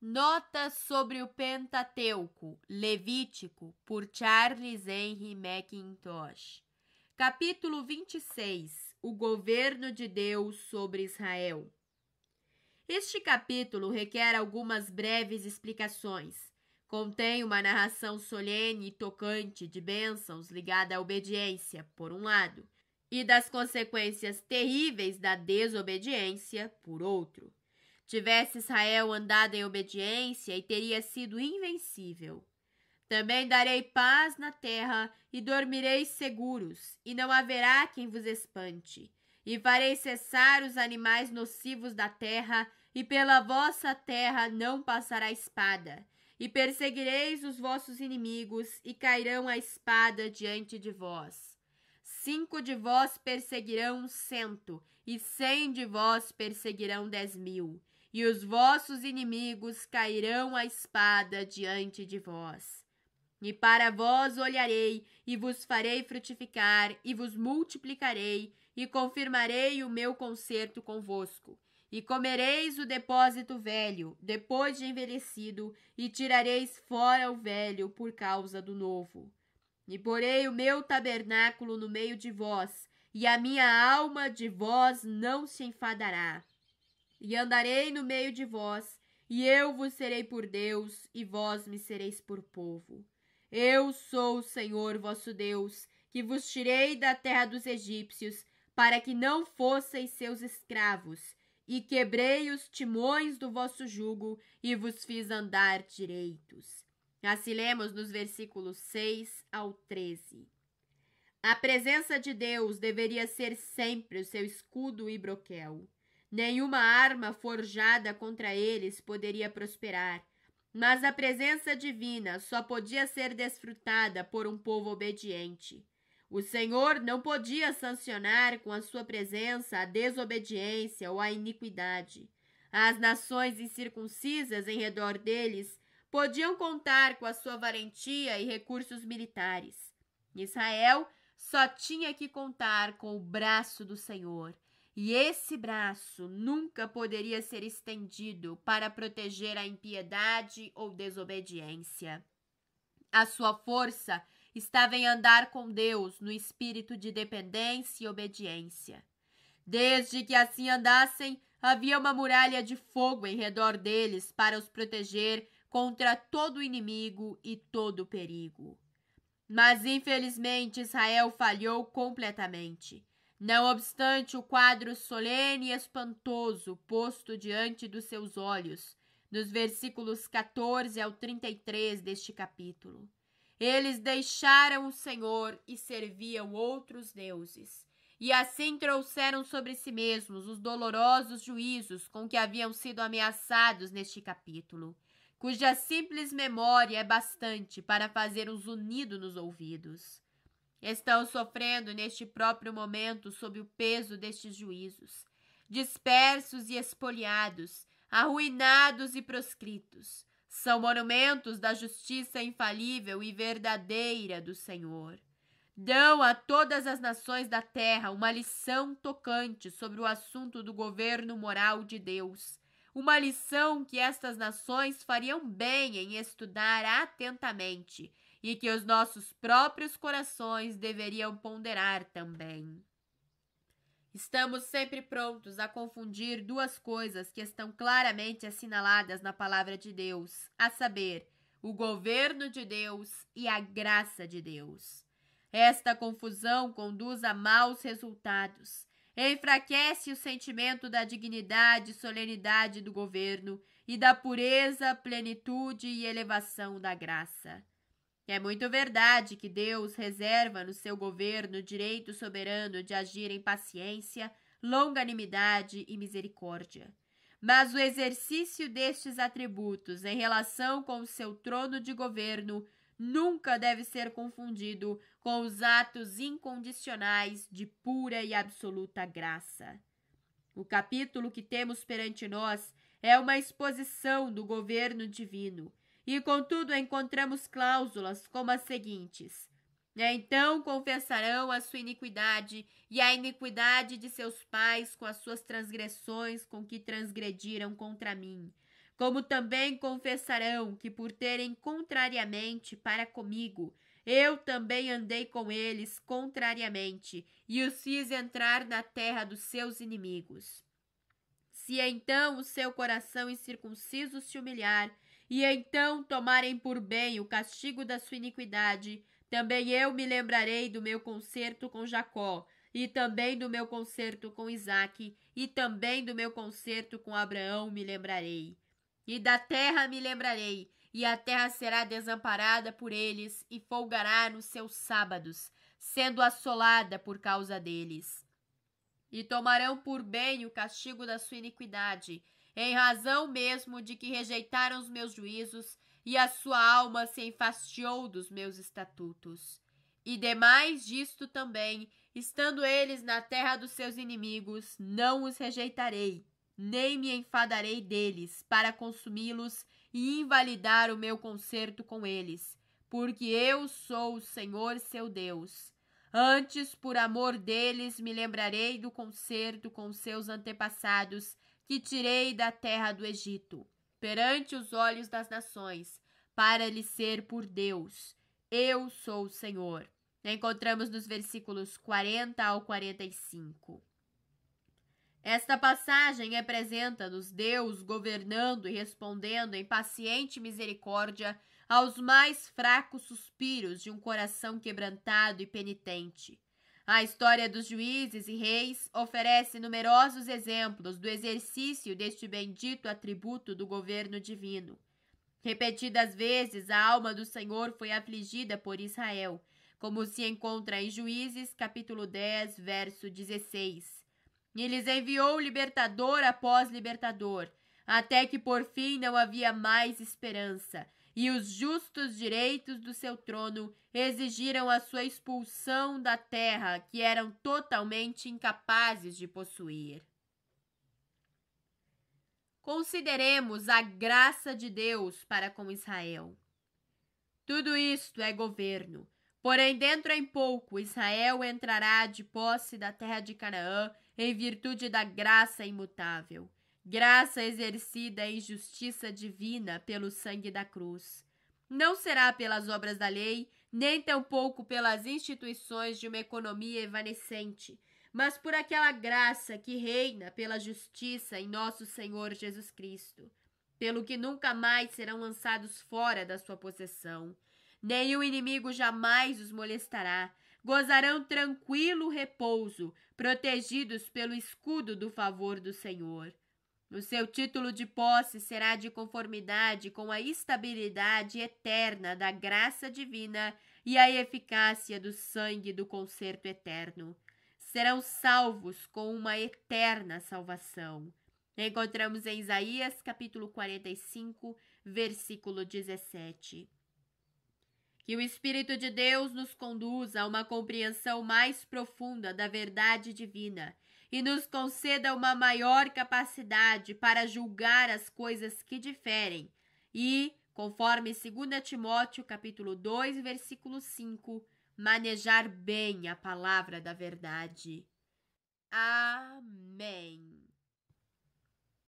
Notas sobre o Pentateuco, Levítico, por Charles Henry McIntosh. Capítulo 26 O governo de Deus sobre Israel. Este capítulo requer algumas breves explicações. Contém uma narração solene e tocante de bênçãos ligada à obediência, por um lado, e das consequências terríveis da desobediência, por outro. Tivesse Israel andado em obediência e teria sido invencível. Também darei paz na terra e dormireis seguros, e não haverá quem vos espante. E farei cessar os animais nocivos da terra, e pela vossa terra não passará espada. E perseguireis os vossos inimigos, e cairão a espada diante de vós. Cinco de vós perseguirão um cento, e cem de vós perseguirão dez mil e os vossos inimigos cairão à espada diante de vós. E para vós olharei, e vos farei frutificar, e vos multiplicarei, e confirmarei o meu concerto convosco. E comereis o depósito velho, depois de envelhecido, e tirareis fora o velho por causa do novo. E porei o meu tabernáculo no meio de vós, e a minha alma de vós não se enfadará, e andarei no meio de vós, e eu vos serei por Deus, e vós me sereis por povo. Eu sou o Senhor vosso Deus, que vos tirei da terra dos egípcios, para que não fosseis seus escravos, e quebrei os timões do vosso jugo, e vos fiz andar direitos. Assim lemos nos versículos 6 ao 13. A presença de Deus deveria ser sempre o seu escudo e broquel. Nenhuma arma forjada contra eles poderia prosperar, mas a presença divina só podia ser desfrutada por um povo obediente. O Senhor não podia sancionar com a sua presença a desobediência ou a iniquidade. As nações incircuncisas em redor deles podiam contar com a sua valentia e recursos militares. Israel só tinha que contar com o braço do Senhor e esse braço nunca poderia ser estendido para proteger a impiedade ou desobediência. A sua força estava em andar com Deus no espírito de dependência e obediência. Desde que assim andassem, havia uma muralha de fogo em redor deles para os proteger contra todo inimigo e todo perigo. Mas infelizmente Israel falhou completamente. Não obstante o quadro solene e espantoso posto diante dos seus olhos, nos versículos 14 ao 33 deste capítulo. Eles deixaram o Senhor e serviam outros deuses, e assim trouxeram sobre si mesmos os dolorosos juízos com que haviam sido ameaçados neste capítulo, cuja simples memória é bastante para fazer um zunido nos ouvidos. Estão sofrendo neste próprio momento sob o peso destes juízos, dispersos e espoliados, arruinados e proscritos. São monumentos da justiça infalível e verdadeira do Senhor. Dão a todas as nações da terra uma lição tocante sobre o assunto do governo moral de Deus. Uma lição que estas nações fariam bem em estudar atentamente e que os nossos próprios corações deveriam ponderar também. Estamos sempre prontos a confundir duas coisas que estão claramente assinaladas na palavra de Deus, a saber, o governo de Deus e a graça de Deus. Esta confusão conduz a maus resultados, enfraquece o sentimento da dignidade e solenidade do governo e da pureza, plenitude e elevação da graça. É muito verdade que Deus reserva no seu governo o direito soberano de agir em paciência, longanimidade e misericórdia. Mas o exercício destes atributos em relação com o seu trono de governo nunca deve ser confundido com os atos incondicionais de pura e absoluta graça. O capítulo que temos perante nós é uma exposição do governo divino, e contudo encontramos cláusulas como as seguintes: né, Então confessarão a sua iniquidade e a iniquidade de seus pais com as suas transgressões com que transgrediram contra mim. Como também confessarão que por terem contrariamente para comigo eu também andei com eles contrariamente e os fiz entrar na terra dos seus inimigos. Se então o seu coração incircunciso se humilhar e então tomarem por bem o castigo da sua iniquidade, também eu me lembrarei do meu concerto com Jacó, e também do meu concerto com Isaque, e também do meu concerto com Abraão me lembrarei. E da terra me lembrarei, e a terra será desamparada por eles, e folgará nos seus sábados, sendo assolada por causa deles. E tomarão por bem o castigo da sua iniquidade, em razão mesmo de que rejeitaram os meus juízos e a sua alma se enfastiou dos meus estatutos. E demais disto também, estando eles na terra dos seus inimigos, não os rejeitarei, nem me enfadarei deles para consumi-los e invalidar o meu concerto com eles, porque eu sou o Senhor seu Deus. Antes, por amor deles, me lembrarei do concerto com seus antepassados que tirei da terra do Egito, perante os olhos das nações, para lhe ser por Deus. Eu sou o Senhor. Encontramos nos versículos 40 ao 45. Esta passagem apresenta nos Deus governando e respondendo em paciente misericórdia aos mais fracos suspiros de um coração quebrantado e penitente. A história dos juízes e reis oferece numerosos exemplos do exercício deste bendito atributo do governo divino. Repetidas vezes a alma do Senhor foi afligida por Israel, como se encontra em Juízes, capítulo 10, verso 16. E lhes enviou libertador após libertador, até que por fim não havia mais esperança e os justos direitos do seu trono exigiram a sua expulsão da terra que eram totalmente incapazes de possuir. Consideremos a graça de Deus para com Israel. Tudo isto é governo. Porém, dentro em pouco, Israel entrará de posse da terra de Canaã em virtude da graça imutável graça exercida em justiça divina pelo sangue da cruz. Não será pelas obras da lei, nem tampouco pelas instituições de uma economia evanescente, mas por aquela graça que reina pela justiça em nosso Senhor Jesus Cristo, pelo que nunca mais serão lançados fora da sua possessão. Nem o inimigo jamais os molestará. Gozarão tranquilo repouso, protegidos pelo escudo do favor do Senhor. O seu título de posse será de conformidade com a estabilidade eterna da graça divina e a eficácia do sangue do concerto eterno. Serão salvos com uma eterna salvação. Encontramos em Isaías capítulo 45, versículo 17. Que o Espírito de Deus nos conduza a uma compreensão mais profunda da verdade divina e nos conceda uma maior capacidade para julgar as coisas que diferem e, conforme 2 Timóteo capítulo 2, versículo 5, manejar bem a palavra da verdade. Amém.